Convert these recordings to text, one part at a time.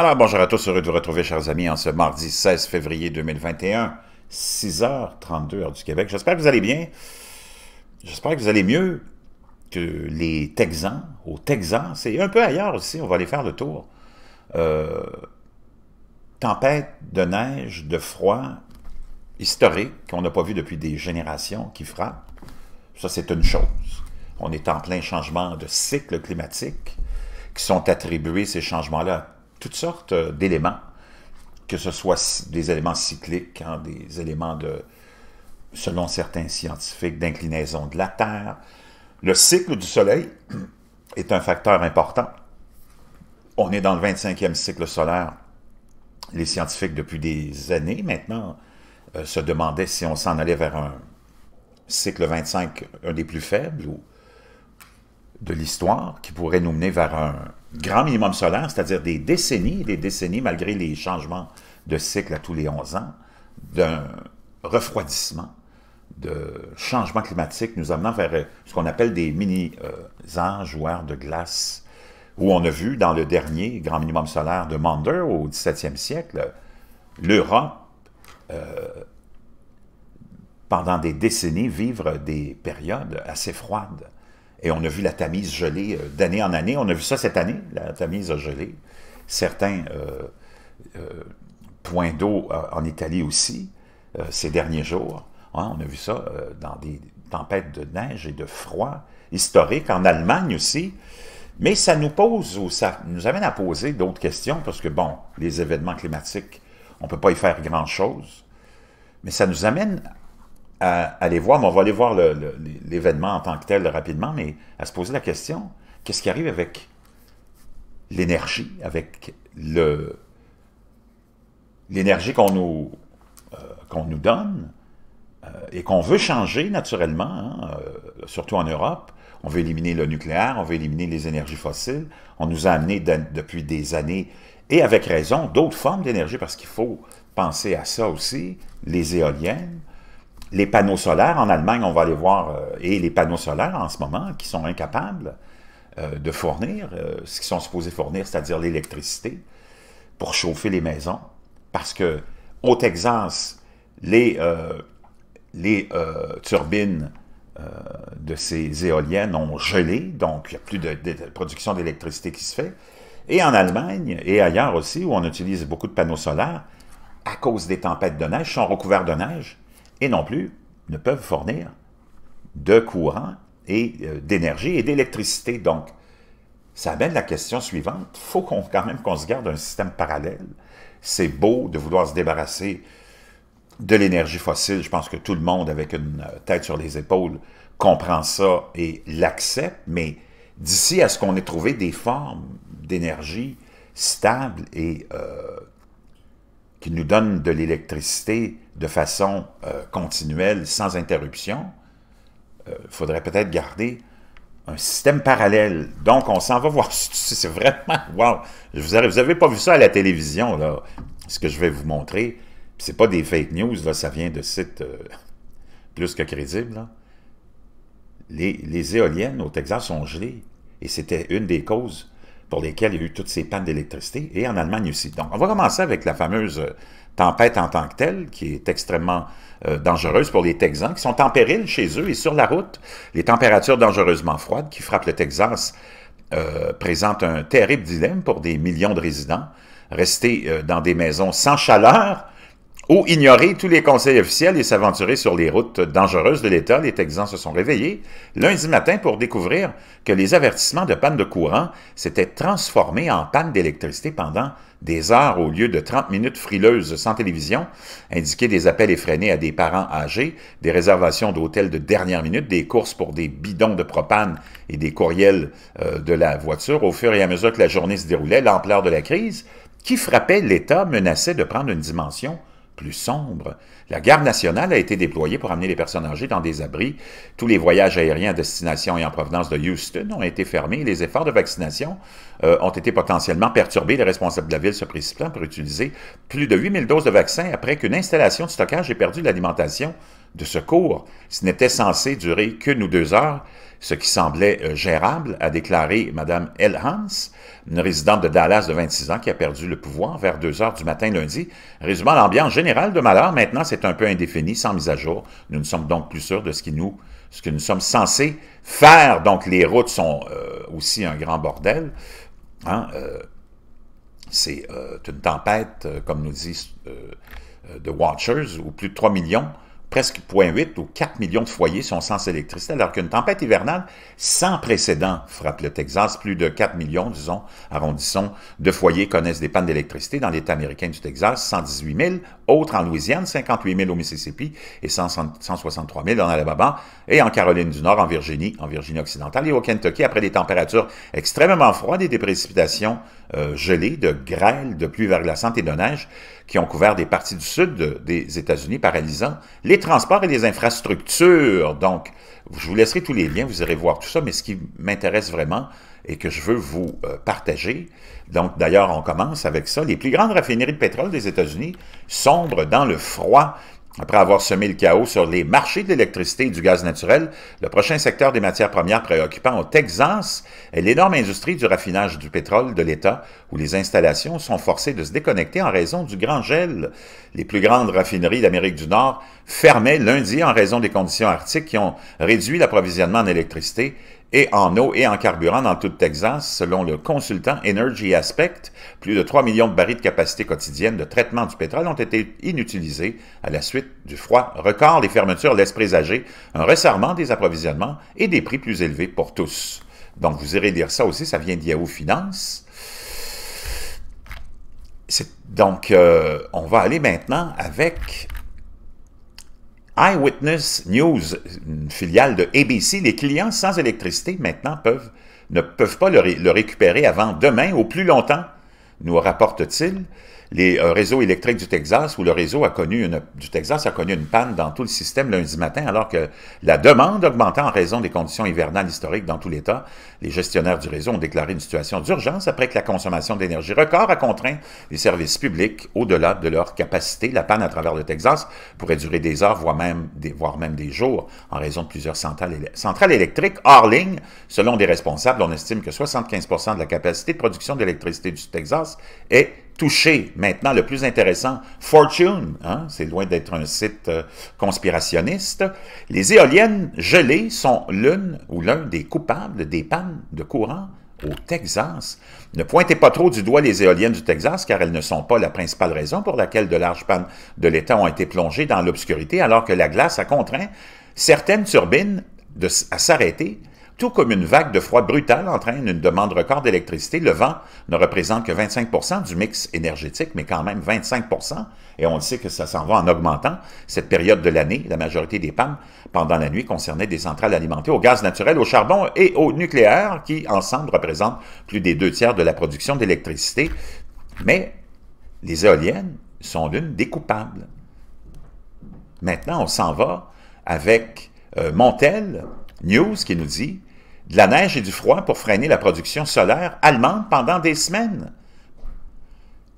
Alors bonjour à tous, heureux de vous retrouver chers amis en ce mardi 16 février 2021, 6h32 heure du Québec. J'espère que vous allez bien, j'espère que vous allez mieux que les Texans, au Texas c'est un peu ailleurs aussi, on va aller faire le tour. Euh, tempête de neige, de froid historique qu'on n'a pas vu depuis des générations qui frappe, ça c'est une chose. On est en plein changement de cycle climatique qui sont attribués ces changements-là toutes sortes euh, d'éléments, que ce soit des éléments cycliques, hein, des éléments de, selon certains scientifiques, d'inclinaison de la Terre. Le cycle du Soleil est un facteur important. On est dans le 25e cycle solaire. Les scientifiques, depuis des années maintenant, euh, se demandaient si on s'en allait vers un cycle 25, un des plus faibles ou de l'histoire, qui pourrait nous mener vers un grand minimum solaire, c'est-à-dire des décennies et des décennies, malgré les changements de cycle à tous les 11 ans, d'un refroidissement, de changement climatique nous amenant vers euh, ce qu'on appelle des mini-âges ou de glace, où on a vu dans le dernier grand minimum solaire de Maunder au 17e siècle, l'Europe, euh, pendant des décennies, vivre des périodes assez froides et on a vu la Tamise geler euh, d'année en année. On a vu ça cette année, la Tamise a gelé. Certains euh, euh, points d'eau en Italie aussi, ces derniers jours. Hein, on a vu ça dans des tempêtes de neige et de froid historiques, en Allemagne aussi. Mais ça nous pose, ou ça nous amène à poser d'autres questions, parce que, bon, les événements climatiques, on ne peut pas y faire grand-chose. Mais ça nous amène à, voir, mais on va aller voir l'événement en tant que tel rapidement, mais à se poser la question, qu'est-ce qui arrive avec l'énergie, avec l'énergie qu'on nous, euh, nous donne euh, et qu'on veut changer naturellement, hein, euh, surtout en Europe. On veut éliminer le nucléaire, on veut éliminer les énergies fossiles. On nous a amené depuis des années, et avec raison, d'autres formes d'énergie parce qu'il faut penser à ça aussi, les éoliennes, les panneaux solaires, en Allemagne, on va aller voir, euh, et les panneaux solaires en ce moment, qui sont incapables euh, de fournir euh, ce qu'ils sont supposés fournir, c'est-à-dire l'électricité, pour chauffer les maisons. Parce que au Texas, les, turbines de ces éoliennes ont gelé, donc il n'y a plus de production d'électricité qui se fait. Et en Allemagne et ailleurs aussi, où on utilise beaucoup de panneaux solaires, à cause des tempêtes de neige, sont recouverts de neige et non plus ne peuvent fournir de courant et euh, d'énergie et d'électricité. Donc, ça amène la question suivante. Il faut quand même qu'on se garde un système parallèle. C'est beau de vouloir se débarrasser de l'énergie fossile. Je pense que tout le monde, avec une euh, tête sur les épaules, comprend ça et l'accepte, mais d'ici à ce qu'on ait trouvé des formes d'énergie stables et euh, qui nous donnent de l'électricité de façon euh, continuelle, sans interruption, il euh, faudrait peut-être garder un système parallèle. Donc, on s'en va voir. C'est vraiment... Wow! Vous n'avez avez pas vu ça à la télévision, là, ce que je vais vous montrer. Ce n'est pas des fake news, ça vient de sites euh, plus que crédibles. Les, les éoliennes au Texas sont gelées. Et c'était une des causes pour lesquels il y a eu toutes ces pannes d'électricité, et en Allemagne aussi. Donc, on va commencer avec la fameuse euh, tempête en tant que telle, qui est extrêmement euh, dangereuse pour les Texans, qui sont en péril chez eux et sur la route. Les températures dangereusement froides qui frappent le Texas euh, présentent un terrible dilemme pour des millions de résidents. Rester dans des maisons sans chaleur ou ignorer tous les conseils officiels et s'aventurer sur les routes dangereuses de l'État, les Texans se sont réveillés lundi matin pour découvrir que les avertissements de panne de courant s'étaient transformés en panne d'électricité pendant des heures au lieu de 30 minutes frileuses sans télévision, indiquer des appels effrénés à des parents âgés, des réservations d'hôtels de dernière minute, des courses pour des bidons de propane et des courriels euh, de la voiture. Au fur et à mesure que la journée se déroulait, l'ampleur de la crise qui frappait l'État menaçait de prendre une dimension plus sombre, la garde nationale a été déployée pour amener les personnes âgées dans des abris. Tous les voyages aériens à destination et en provenance de Houston ont été fermés. Les efforts de vaccination euh, ont été potentiellement perturbés. Les responsables de la ville se précipitent pour utiliser plus de 8000 doses de vaccins après qu'une installation de stockage ait perdu l'alimentation de secours. Ce n'était censé durer qu'une ou deux heures, ce qui semblait euh, gérable, a déclaré Mme L. Hans, une résidente de Dallas de 26 ans qui a perdu le pouvoir vers 2 heures du matin lundi. Résumant l'ambiance générale de malheur, maintenant c'est un peu indéfini, sans mise à jour. Nous ne sommes donc plus sûrs de ce, que nous sommes censés faire. Donc les routes sont euh, aussi un grand bordel. Hein, euh, c'est une tempête, comme nous dit The Watchers, où plus de 3 millions presque 0,8 ou 4 millions de foyers sont sans électricité, alors qu'une tempête hivernale sans précédent frappe le Texas. Plus de 4 millions, disons, arrondissons, de foyers connaissent des pannes d'électricité dans l'État américain du Texas, 118 000, autres en Louisiane, 58 000 au Mississippi et 163 000 en Alabama, et en Caroline du Nord, en Virginie, en Virginie occidentale et au Kentucky, après des températures extrêmement froides et des précipitations euh, de grêle, de pluie verglaçante et de neige qui ont couvert des parties du sud des États-Unis, paralysant les transports et les infrastructures. Donc, je vous laisserai tous les liens, vous irez voir tout ça, mais ce qui m'intéresse vraiment et que je veux vous euh, partager, donc d'ailleurs on commence avec ça, les plus grandes raffineries de pétrole des États-Unis sombrent dans le froid après avoir semé le chaos sur les marchés de l'électricité et du gaz naturel, le prochain secteur des matières premières préoccupant au Texas est l'énorme industrie du raffinage du pétrole de l'État, où les installations sont forcées de se déconnecter en raison du grand gel. Les plus grandes raffineries d'Amérique du Nord fermaient lundi en raison des conditions arctiques qui ont réduit l'approvisionnement en électricité et en eau et en carburant dans tout le Texas, selon le consultant Energy Aspect. Plus de 3 millions de barils de capacité quotidienne de traitement du pétrole ont été inutilisés à la suite du froid record. des fermetures laissent présager un resserrement des approvisionnements et des prix plus élevés pour tous. Donc, vous irez dire ça aussi, ça vient d'Yahoo Finance. Donc, euh, on va aller maintenant avec Eyewitness News, une filiale de ABC, les clients sans électricité maintenant peuvent, ne peuvent pas le, le récupérer avant demain au plus longtemps, nous rapporte-t-il les euh, réseaux électriques du Texas, où le réseau a connu une, du Texas a connu une panne dans tout le système lundi matin, alors que la demande augmentait en raison des conditions hivernales historiques dans tout l'État, les gestionnaires du réseau ont déclaré une situation d'urgence après que la consommation d'énergie record a contraint les services publics au-delà de leur capacité. La panne à travers le Texas pourrait durer des heures, voire même des, voire même des jours, en raison de plusieurs centrales, centrales électriques hors ligne. Selon des responsables, on estime que 75 de la capacité de production d'électricité du Texas est Toucher maintenant le plus intéressant, Fortune, hein, c'est loin d'être un site euh, conspirationniste, les éoliennes gelées sont l'une ou l'un des coupables des pannes de courant au Texas. Ne pointez pas trop du doigt les éoliennes du Texas, car elles ne sont pas la principale raison pour laquelle de larges pannes de l'État ont été plongées dans l'obscurité, alors que la glace a contraint certaines turbines à s'arrêter tout comme une vague de froid brutale entraîne une demande record d'électricité, le vent ne représente que 25 du mix énergétique, mais quand même 25 et on le sait que ça s'en va en augmentant. Cette période de l'année, la majorité des pannes pendant la nuit concernaient des centrales alimentées au gaz naturel, au charbon et au nucléaire, qui ensemble représentent plus des deux tiers de la production d'électricité. Mais les éoliennes sont l'une des coupables. Maintenant, on s'en va avec euh, Montel News qui nous dit de la neige et du froid pour freiner la production solaire allemande pendant des semaines.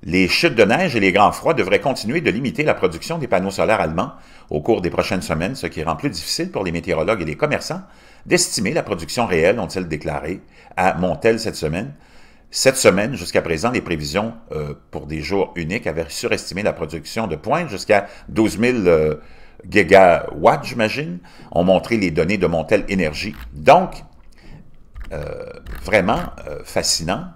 Les chutes de neige et les grands froids devraient continuer de limiter la production des panneaux solaires allemands au cours des prochaines semaines, ce qui rend plus difficile pour les météorologues et les commerçants d'estimer la production réelle, ont-ils déclaré à Montel cette semaine. Cette semaine, jusqu'à présent, les prévisions euh, pour des jours uniques avaient surestimé la production de pointe jusqu'à 12 000 euh, gigawatts, j'imagine, ont montré les données de Montel Énergie. Donc, euh, vraiment euh, fascinant.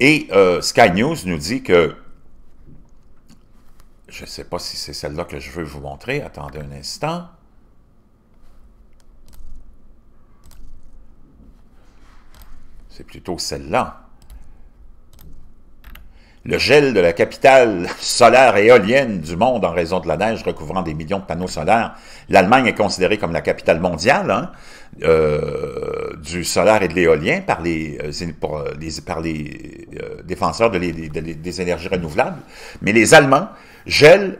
Et euh, Sky News nous dit que je ne sais pas si c'est celle-là que je veux vous montrer. Attendez un instant. C'est plutôt celle-là. Le gel de la capitale solaire et éolienne du monde en raison de la neige recouvrant des millions de panneaux solaires. L'Allemagne est considérée comme la capitale mondiale hein, euh, du solaire et de l'éolien par les, euh, euh, les, par les défenseurs des énergies renouvelables. Mais les Allemands gèlent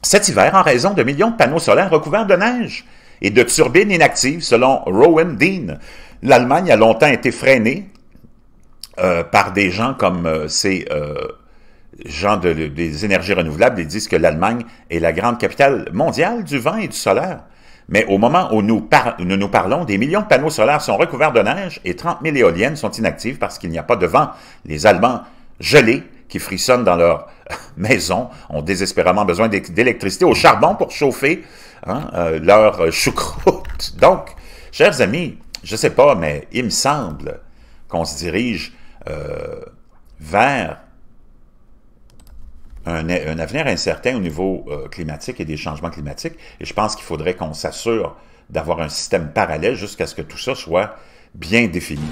cet hiver en raison de millions de panneaux solaires recouverts de neige et de turbines inactives selon Rowan Dean. L'Allemagne a longtemps été freinée euh, par des gens comme euh, ces euh, gens des énergies renouvelables. Ils disent que l'Allemagne est la grande capitale mondiale du vent et du solaire. Mais au moment où nous, nous, nous parlons, des millions de panneaux solaires sont recouverts de neige et 30 000 éoliennes sont inactives parce qu'il n'y a pas de vent. Les Allemands gelés qui frissonnent dans leur maison ont désespérément besoin d'électricité au charbon pour chauffer leurs hein, leur choucroute. Donc, chers amis, je ne sais pas, mais il me semble qu'on se dirige euh, vers un, avenir incertain au niveau euh, climatique et des changements climatiques. Et je pense qu'il faudrait qu'on s'assure d'avoir un système parallèle jusqu'à ce que tout ça soit bien défini.